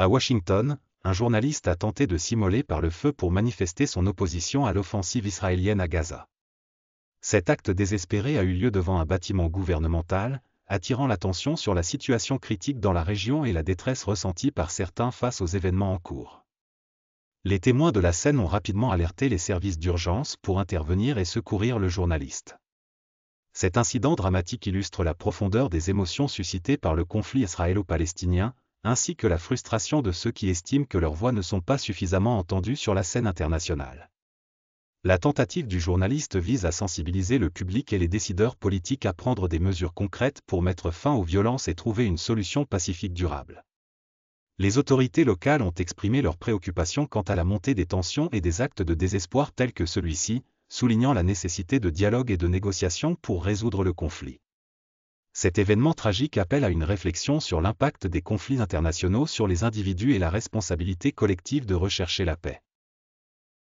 À Washington, un journaliste a tenté de s'immoler par le feu pour manifester son opposition à l'offensive israélienne à Gaza. Cet acte désespéré a eu lieu devant un bâtiment gouvernemental, attirant l'attention sur la situation critique dans la région et la détresse ressentie par certains face aux événements en cours. Les témoins de la scène ont rapidement alerté les services d'urgence pour intervenir et secourir le journaliste. Cet incident dramatique illustre la profondeur des émotions suscitées par le conflit israélo-palestinien, ainsi que la frustration de ceux qui estiment que leurs voix ne sont pas suffisamment entendues sur la scène internationale. La tentative du journaliste vise à sensibiliser le public et les décideurs politiques à prendre des mesures concrètes pour mettre fin aux violences et trouver une solution pacifique durable. Les autorités locales ont exprimé leurs préoccupations quant à la montée des tensions et des actes de désespoir tels que celui-ci, soulignant la nécessité de dialogue et de négociation pour résoudre le conflit cet événement tragique appelle à une réflexion sur l'impact des conflits internationaux sur les individus et la responsabilité collective de rechercher la paix.